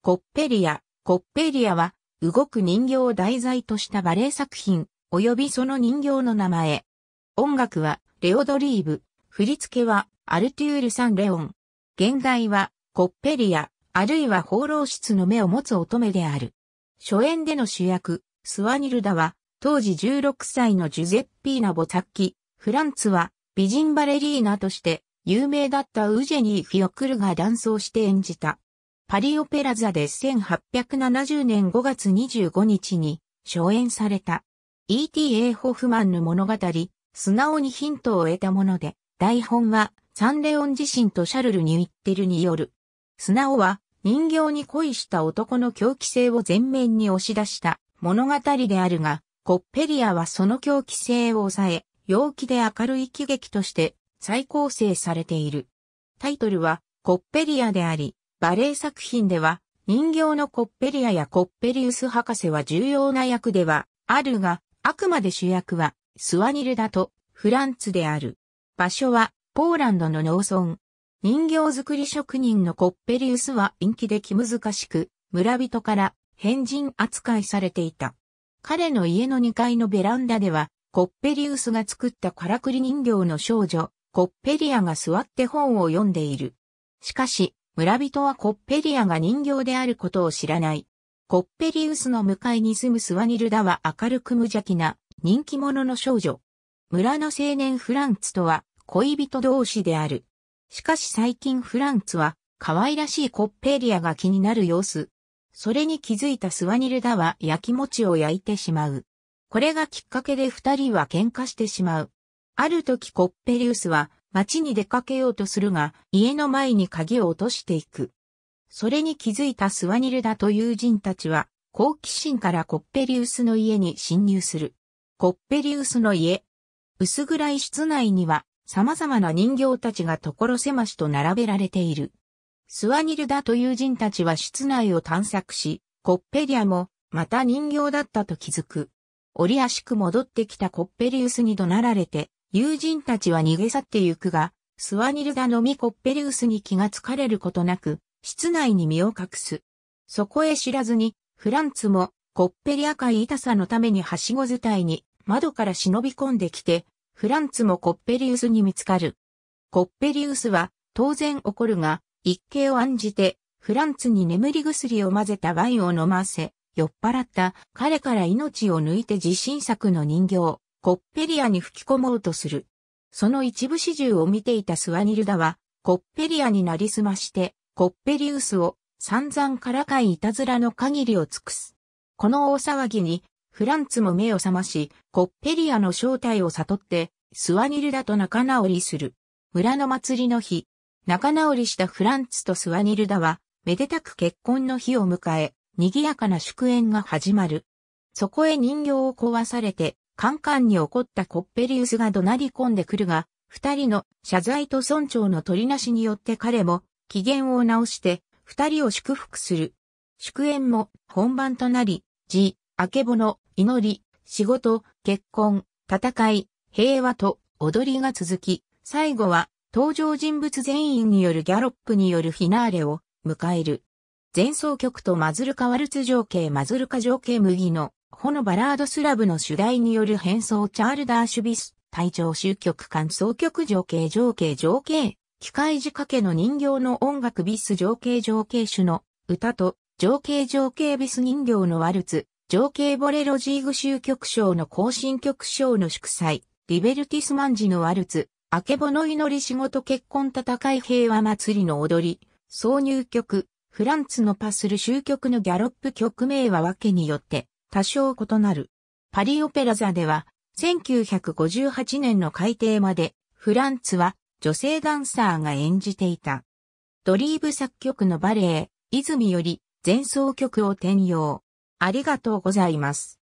コッペリア。コッペリアは、動く人形を題材としたバレエ作品、及びその人形の名前。音楽は、レオドリーブ。振り付けは、アルテュール・サン・レオン。現代は、コッペリア、あるいは放浪室の目を持つ乙女である。初演での主役、スワニルダは、当時16歳のジュゼッピーナ・ボタッキ、フランツは、美人バレリーナとして、有名だったウジェニー・フィオクルが男装して演じた。パリオペラ座で1870年5月25日に初演された E.T.A. ホフマンの物語、素直にヒントを得たもので、台本はサンレオン自身とシャルル・ニュイッテルによる。素直は人形に恋した男の狂気性を前面に押し出した物語であるが、コッペリアはその狂気性を抑え、陽気で明るい喜劇として再構成されている。タイトルはコッペリアであり、バレエ作品では、人形のコッペリアやコッペリウス博士は重要な役ではあるが、あくまで主役はスワニルだとフランツである。場所はポーランドの農村。人形作り職人のコッペリウスは陰気で気難しく、村人から変人扱いされていた。彼の家の2階のベランダでは、コッペリウスが作ったからくり人形の少女、コッペリアが座って本を読んでいる。しかし、村人はコッペリアが人形であることを知らない。コッペリウスの向かいに住むスワニルダは明るく無邪気な人気者の少女。村の青年フランツとは恋人同士である。しかし最近フランツは可愛らしいコッペリアが気になる様子。それに気づいたスワニルダは焼き餅を焼いてしまう。これがきっかけで二人は喧嘩してしまう。ある時コッペリウスは街に出かけようとするが、家の前に鍵を落としていく。それに気づいたスワニルダと友人たちは、好奇心からコッペリウスの家に侵入する。コッペリウスの家。薄暗い室内には、様々な人形たちが所狭しと並べられている。スワニルダと友人たちは室内を探索し、コッペリアも、また人形だったと気づく。折足く戻ってきたコッペリウスに怒鳴られて、友人たちは逃げ去ってゆくが、スワニルダのミコッペリウスに気がつかれることなく、室内に身を隠す。そこへ知らずに、フランツも、コッペリ赤い痛さのためにはしご伝いに、窓から忍び込んできて、フランツもコッペリウスに見つかる。コッペリウスは、当然怒るが、一計を案じて、フランツに眠り薬を混ぜたワインを飲ませ、酔っ払った彼から命を抜いて自信作の人形、コッペリアに吹き込もうとする。その一部始終を見ていたスワニルダは、コッペリアになりすまして、コッペリウスを散々からかいいたずらの限りを尽くす。この大騒ぎに、フランツも目を覚まし、コッペリアの正体を悟って、スワニルダと仲直りする。村の祭りの日、仲直りしたフランツとスワニルダは、めでたく結婚の日を迎え、賑やかな祝宴が始まる。そこへ人形を壊されて、カンカンに怒ったコッペリウスが怒鳴り込んでくるが、二人の謝罪と尊重の取りなしによって彼も機嫌を直して二人を祝福する。祝宴も本番となり、字、あけぼの、祈り、仕事、結婚、戦い、平和と踊りが続き、最後は登場人物全員によるギャロップによるフィナーレを迎える。前奏曲とマズルカワルツ情景マズルカ情景麦のホのバラードスラブの主題による変装チャールダーシュビス、隊長集曲間想曲情景情景情景、機械仕掛けの人形の音楽ビス情景情景種の歌と情景情景ビス人形のワルツ、情景ボレロジーグ集曲賞の更新曲賞の祝祭、リベルティスマンジのワルツ、あけぼの祈り仕事結婚戦い平和祭りの踊り、挿入曲、フランツのパスル集曲のギャロップ曲名はわけによって、多少異なる。パリオペラ座では、1958年の改定まで、フランツは女性ダンサーが演じていた。ドリーブ作曲のバレエ、泉より前奏曲を転用。ありがとうございます。